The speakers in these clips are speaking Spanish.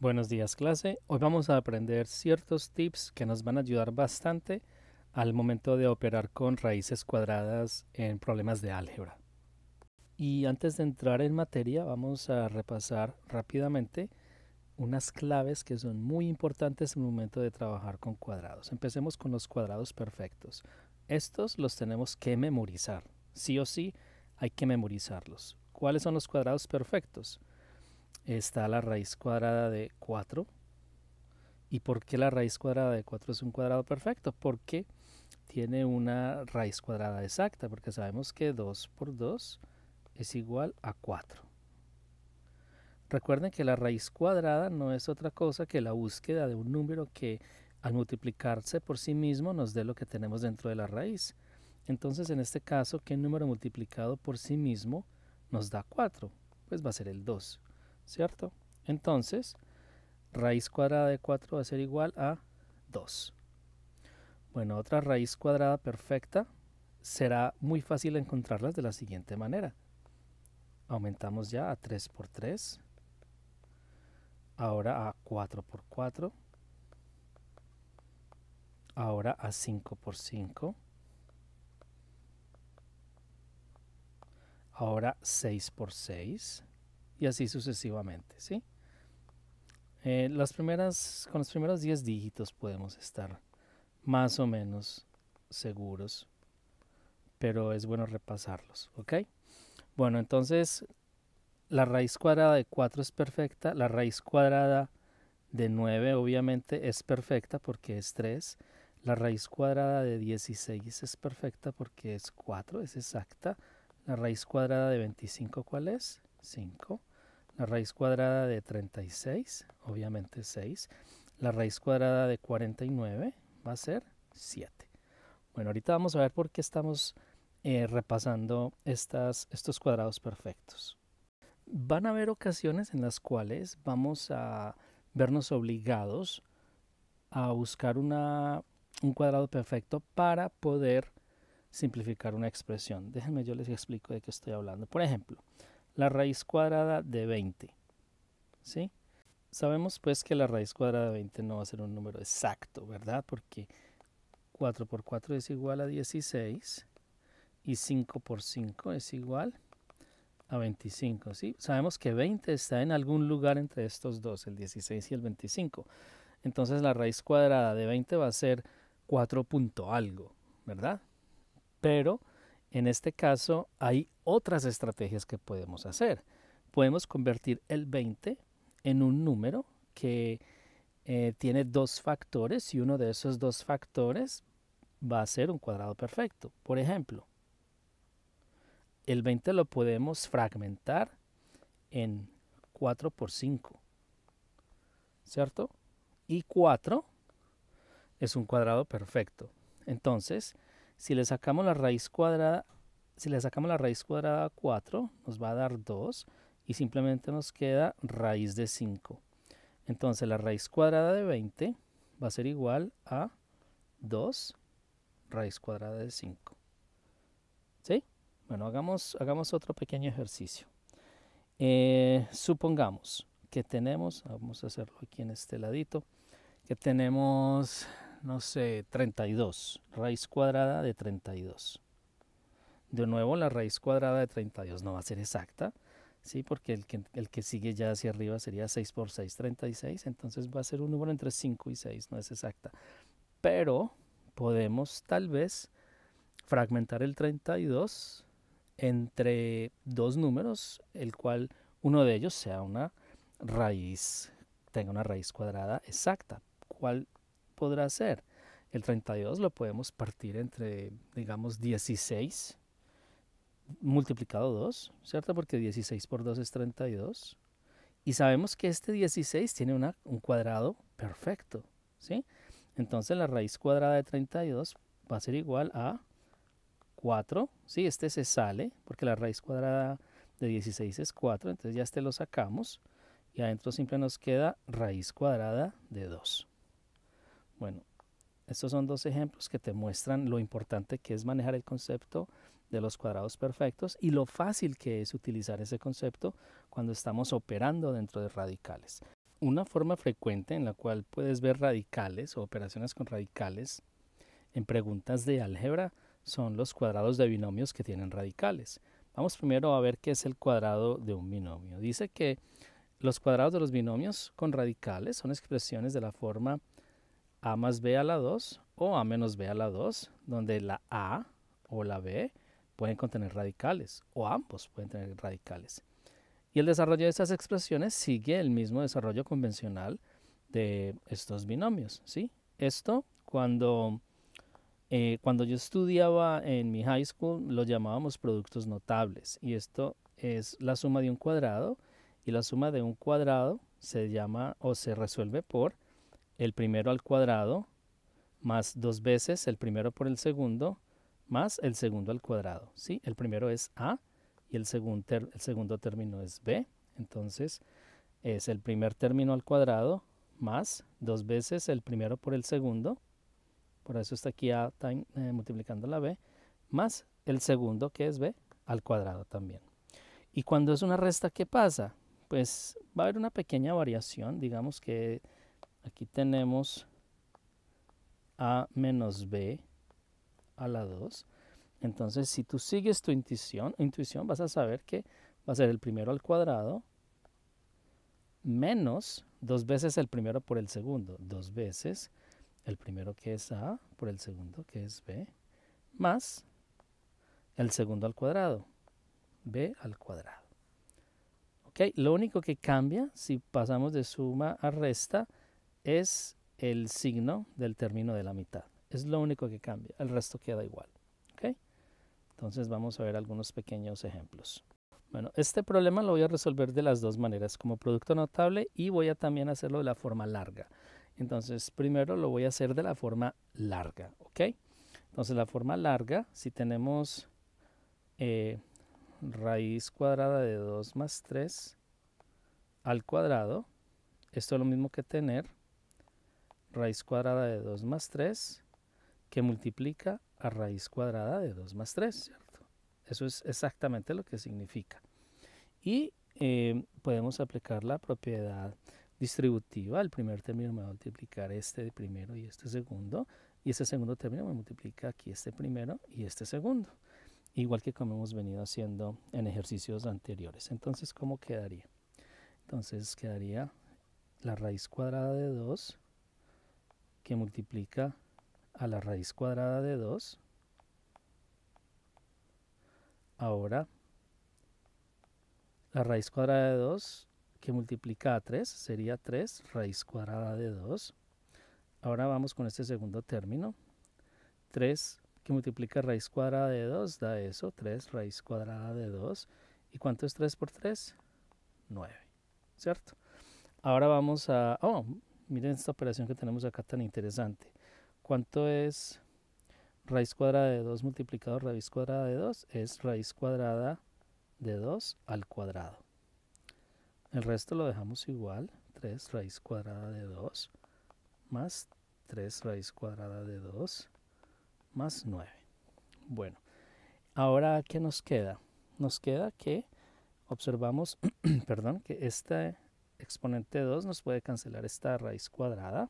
Buenos días clase, hoy vamos a aprender ciertos tips que nos van a ayudar bastante al momento de operar con raíces cuadradas en problemas de álgebra. Y antes de entrar en materia vamos a repasar rápidamente unas claves que son muy importantes en el momento de trabajar con cuadrados. Empecemos con los cuadrados perfectos. Estos los tenemos que memorizar, sí o sí hay que memorizarlos. ¿Cuáles son los cuadrados perfectos? está la raíz cuadrada de 4. ¿Y por qué la raíz cuadrada de 4 es un cuadrado perfecto? Porque tiene una raíz cuadrada exacta, porque sabemos que 2 por 2 es igual a 4. Recuerden que la raíz cuadrada no es otra cosa que la búsqueda de un número que al multiplicarse por sí mismo nos dé lo que tenemos dentro de la raíz. Entonces en este caso, ¿qué número multiplicado por sí mismo nos da 4? Pues va a ser el 2. ¿cierto? Entonces, raíz cuadrada de 4 va a ser igual a 2. Bueno, otra raíz cuadrada perfecta será muy fácil encontrarlas de la siguiente manera. Aumentamos ya a 3 por 3, ahora a 4 por 4, ahora a 5 por 5, ahora 6 por 6, y así sucesivamente, ¿sí? Eh, las primeras, con los primeros 10 dígitos podemos estar más o menos seguros, pero es bueno repasarlos, ¿ok? Bueno, entonces la raíz cuadrada de 4 es perfecta, la raíz cuadrada de 9 obviamente es perfecta porque es 3, la raíz cuadrada de 16 es perfecta porque es 4, es exacta, la raíz cuadrada de 25 ¿cuál es? 5, la raíz cuadrada de 36, obviamente 6, la raíz cuadrada de 49 va a ser 7. Bueno, ahorita vamos a ver por qué estamos eh, repasando estos cuadrados perfectos. Van a haber ocasiones en las cuales vamos a vernos obligados a buscar un cuadrado perfecto para poder simplificar una expresión. Déjenme yo les explico de qué estoy hablando. Por ejemplo, la raíz cuadrada de 20. ¿Sí? Sabemos pues que la raíz cuadrada de 20 no va a ser un número exacto, ¿verdad? Porque 4 por 4 es igual a 16 y 5 por 5 es igual a 25, ¿sí? Sabemos que 20 está en algún lugar entre estos dos, el 16 y el 25. Entonces la raíz cuadrada de 20 va a ser 4 algo, ¿verdad? Pero en este caso, hay otras estrategias que podemos hacer. Podemos convertir el 20 en un número que eh, tiene dos factores y uno de esos dos factores va a ser un cuadrado perfecto. Por ejemplo, el 20 lo podemos fragmentar en 4 por 5, ¿cierto? Y 4 es un cuadrado perfecto. Entonces, si le sacamos la raíz cuadrada, si le sacamos la raíz cuadrada a 4, nos va a dar 2 y simplemente nos queda raíz de 5. Entonces la raíz cuadrada de 20 va a ser igual a 2 raíz cuadrada de 5. ¿Sí? Bueno, hagamos, hagamos otro pequeño ejercicio. Eh, supongamos que tenemos, vamos a hacerlo aquí en este ladito, que tenemos no sé, 32, raíz cuadrada de 32. De nuevo, la raíz cuadrada de 32 no va a ser exacta, ¿sí? porque el que, sigue ya hacia arriba sería 6 por 6, 36, entonces va a ser un número entre 5 y 6, no es exacta. Pero podemos tal vez fragmentar el 32 entre dos números, el cual uno de ellos sea una raíz, tenga una raíz cuadrada exacta, ¿Cuál? podrá ser? El 32 lo podemos partir entre, digamos, 16 multiplicado 2, ¿cierto? Porque 16 por 2 es 32. Y sabemos que este 16 tiene un cuadrado perfecto, ¿sí? Entonces la raíz cuadrada de 32 va a ser igual a 4, ¿sí? Este se sale porque la raíz cuadrada de 16 es 4, entonces ya este lo sacamos y adentro siempre nos queda raíz cuadrada de 2. Bueno, estos son dos ejemplos que te muestran lo importante que es manejar el concepto de los cuadrados perfectos y lo fácil que es utilizar ese concepto cuando estamos operando dentro de radicales. Una forma frecuente en la cual puedes ver radicales o operaciones con radicales en preguntas de álgebra son los cuadrados de binomios que tienen radicales. Vamos primero a ver qué es el cuadrado de un binomio. Dice que los cuadrados de los binomios con radicales son expresiones de la forma a más b a la 2 o a menos b a la 2, donde la a o la b pueden contener radicales o ambos pueden tener radicales. Y el desarrollo de estas expresiones sigue el mismo desarrollo convencional de estos binomios. ¿sí? Esto cuando, eh, cuando yo estudiaba en mi high school lo llamábamos productos notables y esto es la suma de un cuadrado y la suma de un cuadrado se llama o se resuelve por el primero al cuadrado, más dos veces el primero por el segundo, más el segundo al cuadrado. ¿sí? El primero es A y el, el segundo término es B. Entonces es el primer término al cuadrado más dos veces el primero por el segundo. Por eso está aquí A eh, multiplicando la B. Más el segundo que es B al cuadrado también. Y cuando es una resta, ¿qué pasa? Pues va a haber una pequeña variación, digamos que aquí tenemos a menos b a la 2. Entonces, si tú sigues tu intuición, intuición, vas a saber que va a ser el primero al cuadrado menos dos veces el primero por el segundo. Dos veces el primero que es a por el segundo que es b más el segundo al cuadrado, b al cuadrado. ¿Ok? Lo único que cambia si pasamos de suma a resta es el signo del término de la mitad. Es lo único que cambia, el resto queda igual. Entonces vamos a ver algunos pequeños ejemplos. Bueno, este problema lo voy a resolver de las dos maneras, como producto notable y voy a también hacerlo de la forma larga. Entonces, primero lo voy a hacer de la forma larga, ¿ok? Entonces, la forma larga, si tenemos eh, raíz cuadrada de 2 más 3 al cuadrado, esto es lo mismo que tener raíz cuadrada de 2 más 3 que multiplica a raíz cuadrada de 2 más 3, ¿cierto? Eso es exactamente lo que significa. Y eh, podemos aplicar la propiedad distributiva. El primer término me va a multiplicar este primero y este segundo. Y este segundo término me multiplica aquí este primero y este segundo. Igual que como hemos venido haciendo en ejercicios anteriores. Entonces, ¿cómo quedaría? Entonces quedaría la raíz cuadrada de 2 que multiplica a la raíz cuadrada de 2. Ahora, la raíz cuadrada de 2 que multiplica a 3 sería 3 raíz cuadrada de 2. Ahora vamos con este segundo término. 3 que multiplica raíz cuadrada de 2 da eso, 3 raíz cuadrada de 2. ¿Y cuánto es 3 por 3? 9, ¿cierto? Ahora vamos a... Oh, miren esta operación que tenemos acá tan interesante. ¿Cuánto es raíz cuadrada de 2 multiplicado raíz cuadrada de 2? Es raíz cuadrada de 2 al cuadrado. El resto lo dejamos igual, 3 raíz cuadrada de 2 más 3 raíz cuadrada de 2 más 9. Bueno, ahora ¿qué nos queda? Nos queda que observamos, perdón, que esta exponente 2 nos puede cancelar esta raíz cuadrada.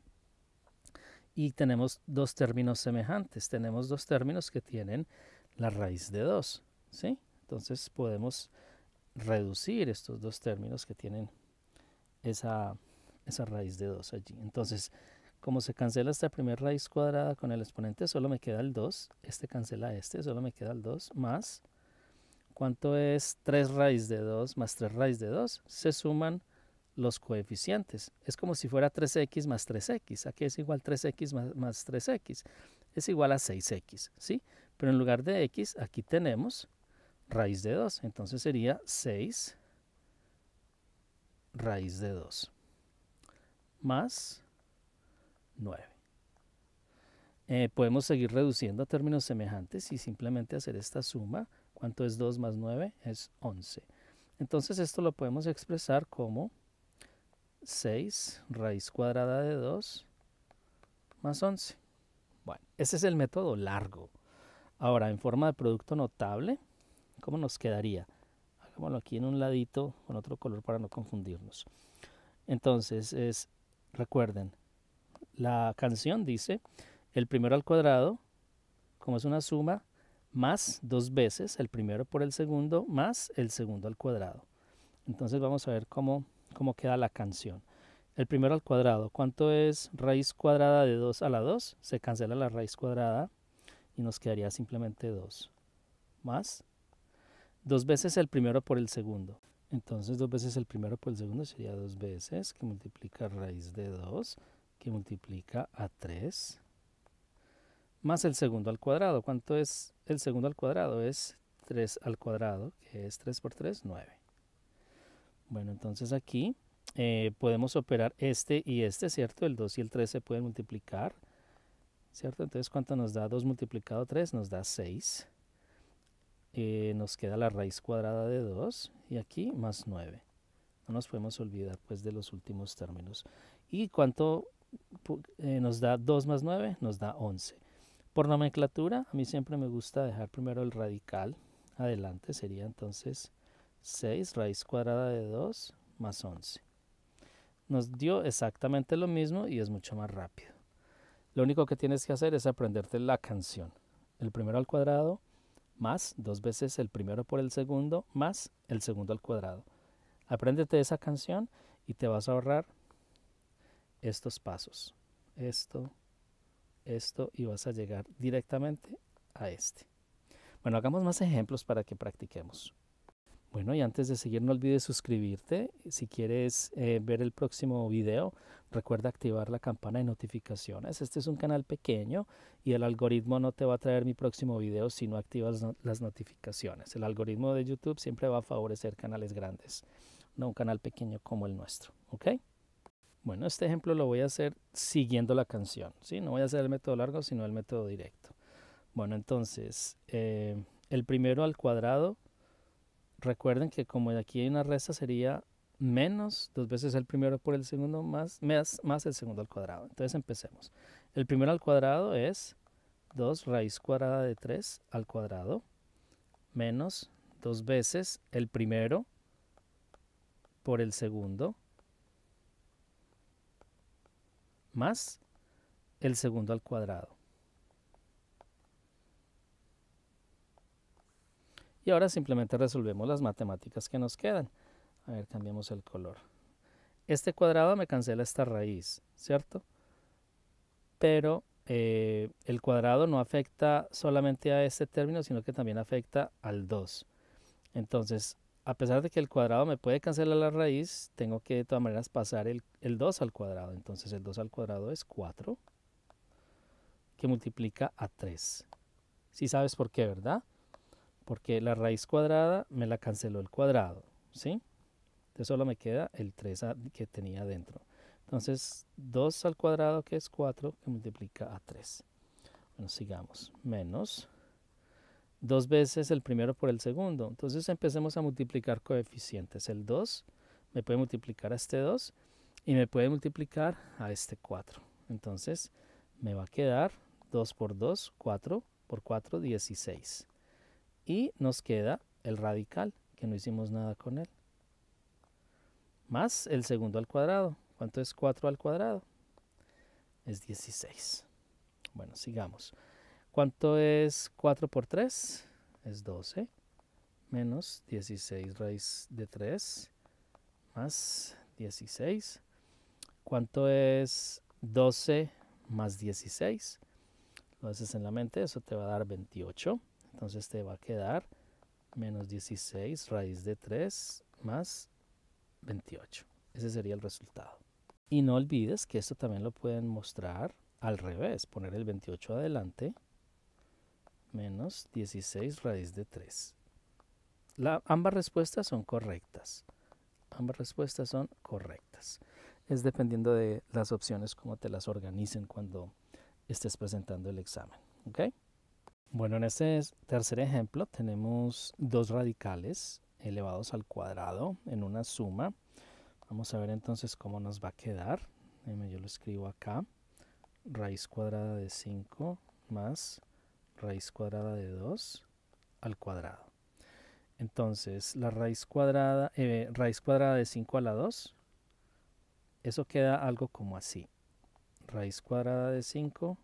Y tenemos dos términos semejantes. Tenemos dos términos que tienen la raíz de 2. ¿sí? Entonces podemos reducir estos dos términos que tienen esa, esa raíz de 2 allí. Entonces, como se cancela esta primera raíz cuadrada con el exponente, solo me queda el 2. Este cancela este, solo me queda el 2 más... ¿Cuánto es 3 raíz de 2 más 3 raíz de 2? Se suman los coeficientes. Es como si fuera 3x más 3x. Aquí es igual 3x más, 3x. Es igual a 6x, ¿sí? Pero en lugar de x, aquí tenemos raíz de 2. Entonces sería 6 raíz de 2 más 9. Eh, podemos seguir reduciendo a términos semejantes y simplemente hacer esta suma. ¿Cuánto es 2 más 9? Es 11. Entonces esto lo podemos expresar como 6 raíz cuadrada de 2 más 11. Bueno, ese es el método largo. Ahora, en forma de producto notable, ¿cómo nos quedaría? Hagámoslo aquí en un ladito con otro color para no confundirnos. Entonces, es, recuerden, la canción dice el primero al cuadrado, como es una suma, más dos veces, el primero por el segundo, más el segundo al cuadrado. Entonces vamos a ver cómo cómo queda la canción. El primero al cuadrado, ¿cuánto es raíz cuadrada de 2 a la 2? Se cancela la raíz cuadrada y nos quedaría simplemente 2. Más dos veces el primero por el segundo. Entonces dos veces el primero por el segundo sería dos veces, que multiplica raíz de 2, que multiplica a 3, más el segundo al cuadrado. ¿Cuánto es el segundo al cuadrado? Es 3 al cuadrado, que es 3 por 3, 9. Bueno, entonces aquí eh, podemos operar este y este, ¿cierto? El 2 y el 3 se pueden multiplicar, ¿cierto? Entonces, ¿cuánto nos da 2 multiplicado 3? Nos da 6. Eh, nos queda la raíz cuadrada de 2 y aquí más 9. No nos podemos olvidar pues de los últimos términos. ¿Y cuánto eh, nos da 2 más 9? Nos da 11. Por nomenclatura, a mí siempre me gusta dejar primero el radical adelante, sería entonces 6 raíz cuadrada de 2 más 11. Nos dio exactamente lo mismo y es mucho más rápido. Lo único que tienes que hacer es aprenderte la canción. El primero al cuadrado más dos veces el primero por el segundo más el segundo al cuadrado. Apréndete esa canción y te vas a ahorrar estos pasos. Esto, esto y vas a llegar directamente a este. Bueno, hagamos más ejemplos para que practiquemos. Bueno, y antes de seguir no olvides suscribirte. Si quieres eh, ver el próximo video, recuerda activar la campana de notificaciones. Este es un canal pequeño y el algoritmo no te va a traer mi próximo video si no activas las notificaciones. El algoritmo de YouTube siempre va a favorecer canales grandes, no un canal pequeño como el nuestro. ¿Ok? Bueno, este ejemplo lo voy a hacer siguiendo la canción. ¿sí? No voy a hacer el método largo, sino el método directo. Bueno, entonces, eh, el primero al cuadrado recuerden que como aquí hay una resta sería menos dos veces el primero por el segundo más, más, más el segundo al cuadrado. Entonces empecemos. El primero al cuadrado es 2 raíz cuadrada de 3 al cuadrado menos dos veces el primero por el segundo más el segundo al cuadrado. Y ahora simplemente resolvemos las matemáticas que nos quedan. A ver, cambiamos el color. Este cuadrado me cancela esta raíz, ¿cierto? Pero eh, el cuadrado no afecta solamente a este término, sino que también afecta al 2. Entonces, a pesar de que el cuadrado me puede cancelar la raíz, tengo que de todas maneras pasar el, 2 al cuadrado. Entonces el 2 al cuadrado es 4, que multiplica a 3. Si sabes por qué, ¿verdad? porque la raíz cuadrada me la canceló el cuadrado, ¿sí? Entonces solo me queda el 3 que tenía adentro. Entonces 2 al cuadrado que es 4 que multiplica a 3. Bueno, sigamos. Menos 2 veces el primero por el segundo. Entonces empecemos a multiplicar coeficientes. El 2 me puede multiplicar a este 2 y me puede multiplicar a este 4. Entonces me va a quedar 2 por 2, 4 por 4, 16. Y nos queda el radical, que no hicimos nada con él. Más el segundo al cuadrado. ¿Cuánto es 4 al cuadrado? Es 16. Bueno, sigamos. ¿Cuánto es 4 por 3? Es 12. Menos 16 raíz de 3. Más 16. ¿Cuánto es 12 más 16? Lo haces en la mente, eso te va a dar 28. Entonces te va a quedar menos 16 raíz de 3 más 28. Ese sería el resultado. Y no olvides que esto también lo pueden mostrar al revés, poner el 28 adelante, menos 16 raíz de 3. ambas respuestas son correctas. Ambas respuestas son correctas. Es dependiendo de las opciones, cómo te las organicen cuando estés presentando el examen. ¿Ok? Bueno, en este tercer ejemplo tenemos dos radicales elevados al cuadrado en una suma. Vamos a ver entonces cómo nos va a quedar. Yo lo escribo acá. Raíz cuadrada de 5 más raíz cuadrada de 2 al cuadrado. Entonces, la raíz cuadrada, eh, raíz cuadrada de 5 a la 2, eso queda algo como así. Raíz cuadrada de 5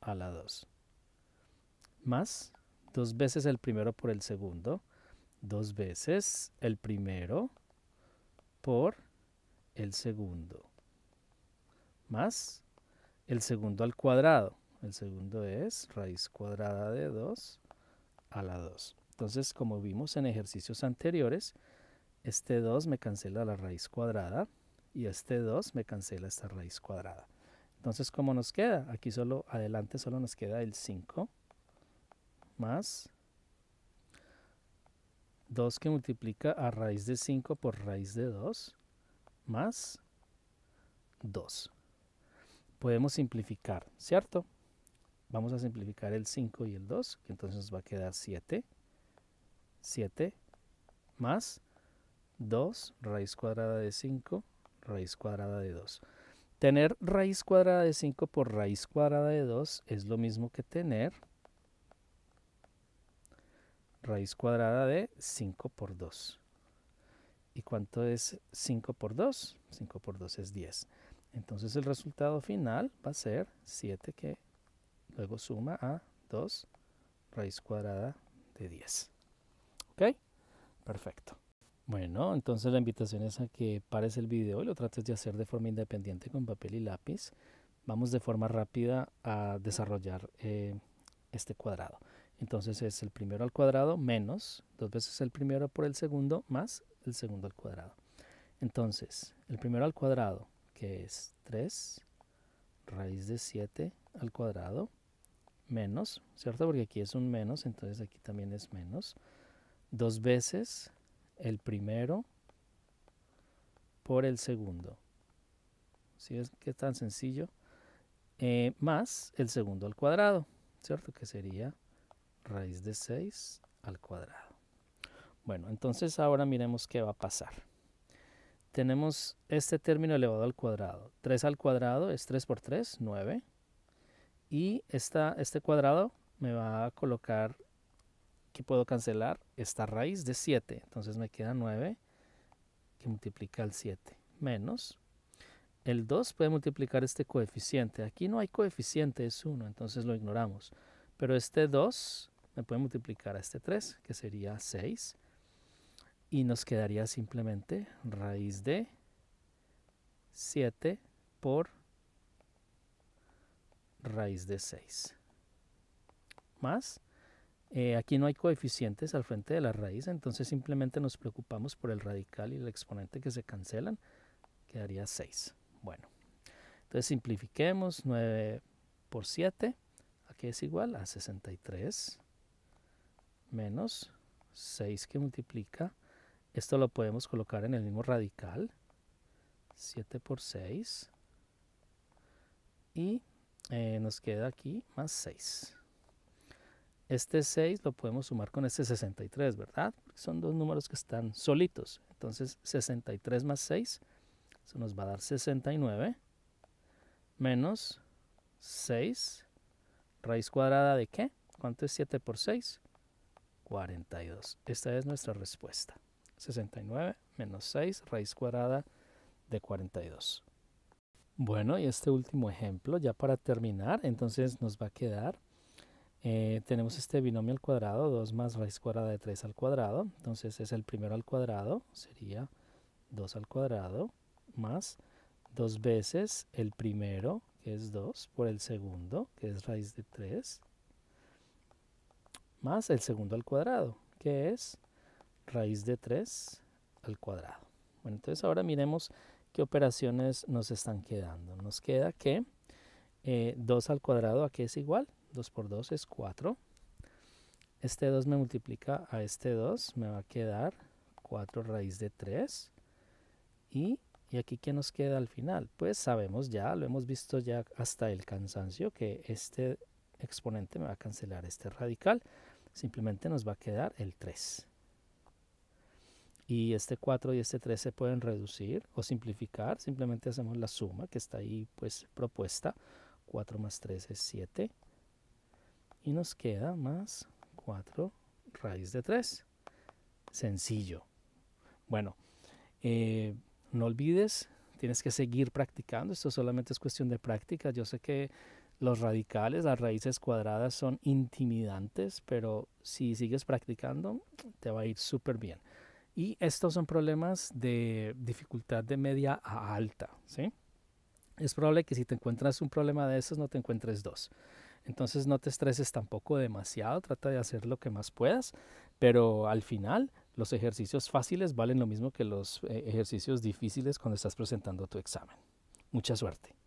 a la 2 más dos veces el primero por el segundo, dos veces el primero por el segundo, más el segundo al cuadrado. El segundo es raíz cuadrada de 2 a la 2. Entonces, como vimos en ejercicios anteriores, este 2 me cancela la raíz cuadrada y este 2 me cancela esta raíz cuadrada. Entonces, ¿cómo nos queda? Aquí solo, adelante solo nos queda el 5 más 2 que multiplica a raíz de 5 por raíz de 2 más 2. Podemos simplificar, ¿cierto? Vamos a simplificar el 5 y el 2, que entonces nos va a quedar 7. 7 más 2 raíz cuadrada de 5 raíz cuadrada de 2. Tener raíz cuadrada de 5 por raíz cuadrada de 2 es lo mismo que tener raíz cuadrada de 5 por 2. ¿Y cuánto es 5 por 2? 5 por 2 es 10. Entonces el resultado final va a ser 7 que luego suma a 2 raíz cuadrada de 10. ¿Ok? Perfecto. Bueno, entonces la invitación es a que pares el video y lo trates de hacer de forma independiente con papel y lápiz. Vamos de forma rápida a desarrollar eh, este cuadrado. Entonces es el primero al cuadrado menos dos veces el primero por el segundo más el segundo al cuadrado. Entonces, el primero al cuadrado, que es 3 raíz de 7 al cuadrado menos, ¿cierto? Porque aquí es un menos, entonces aquí también es menos. Dos veces el primero por el segundo. ¿Sí es que es tan sencillo? Eh, más el segundo al cuadrado, ¿cierto? Que sería raíz de 6 al cuadrado. Bueno, entonces ahora miremos qué va a pasar. Tenemos este término elevado al cuadrado. 3 al cuadrado es 3 por 3, 9. Y este cuadrado me va a colocar que puedo cancelar esta raíz de 7. Entonces me queda 9 que multiplica al 7. Menos el 2 puede multiplicar este coeficiente. Aquí no hay coeficiente, es 1, entonces lo ignoramos. Pero este 2 me puede multiplicar a este 3, que sería 6. Y nos quedaría simplemente raíz de 7 por raíz de 6. Más, eh, aquí no hay coeficientes al frente de la raíz, entonces simplemente nos preocupamos por el radical y el exponente que se cancelan. Quedaría 6. Bueno, entonces simplifiquemos 9 por 7. Aquí es igual a 63 menos 6 que multiplica. Esto lo podemos colocar en el mismo radical. 7 por 6. Y eh, nos queda aquí más 6. Este 6 lo podemos sumar con este 63, ¿verdad? Porque son dos números que están solitos. Entonces 63 más 6, eso nos va a dar 69. Menos 6 raíz cuadrada de qué? ¿Cuánto es 7 por 6? 42. Esta es nuestra respuesta. 69 menos 6 raíz cuadrada de 42. Bueno, y este último ejemplo, ya para terminar, entonces nos va a quedar, eh, tenemos este binomio al cuadrado, 2 más raíz cuadrada de 3 al cuadrado, entonces es el primero al cuadrado, sería 2 al cuadrado, más dos veces el primero, que es 2, por el segundo, que es raíz de 3, más el segundo al cuadrado, que es raíz de 3 al cuadrado. Bueno, entonces ahora miremos qué operaciones nos están quedando. Nos queda que 2 eh, al cuadrado a qué es igual. 2 por 2 es 4. Este 2 me multiplica a este 2, me va a quedar 4 raíz de 3. Y, y aquí qué nos queda al final. Pues sabemos ya, lo hemos visto ya hasta el cansancio, que este exponente me va a cancelar este radical simplemente nos va a quedar el 3. Y este 4 y este 3 se pueden reducir o simplificar, simplemente hacemos la suma que está ahí pues propuesta. 4 más 3 es 7 y nos queda más 4 raíz de 3. Sencillo. Bueno, eh, no olvides, tienes que seguir practicando, esto solamente es cuestión de práctica. Yo sé que los radicales, las raíces cuadradas son intimidantes, pero si sigues practicando te va a ir súper bien. Y estos son problemas de dificultad de media a alta, Es probable que si te encuentras un problema de esos no te encuentres dos. Entonces no te estreses tampoco demasiado, trata de hacer lo que más puedas, pero al final los ejercicios fáciles valen lo mismo que los eh, ejercicios difíciles cuando estás presentando tu examen. Mucha suerte.